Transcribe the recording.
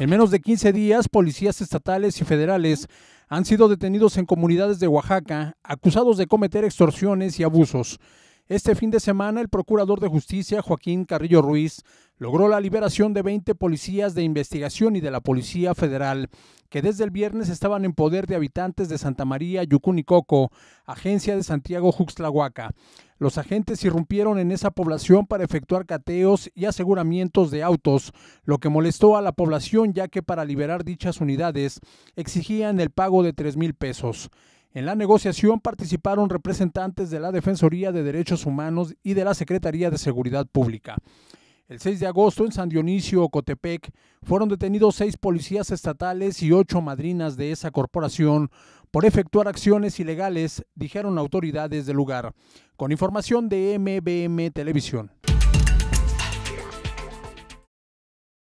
En menos de 15 días, policías estatales y federales han sido detenidos en comunidades de Oaxaca, acusados de cometer extorsiones y abusos. Este fin de semana, el procurador de justicia, Joaquín Carrillo Ruiz, logró la liberación de 20 policías de investigación y de la Policía Federal, que desde el viernes estaban en poder de habitantes de Santa María, Yucunicoco, agencia de Santiago Juxtlahuaca. Los agentes irrumpieron en esa población para efectuar cateos y aseguramientos de autos, lo que molestó a la población ya que para liberar dichas unidades exigían el pago de 3 mil pesos. En la negociación participaron representantes de la Defensoría de Derechos Humanos y de la Secretaría de Seguridad Pública. El 6 de agosto en San Dionisio, Cotepec, fueron detenidos seis policías estatales y ocho madrinas de esa corporación por efectuar acciones ilegales, dijeron autoridades del lugar. Con información de MBM Televisión.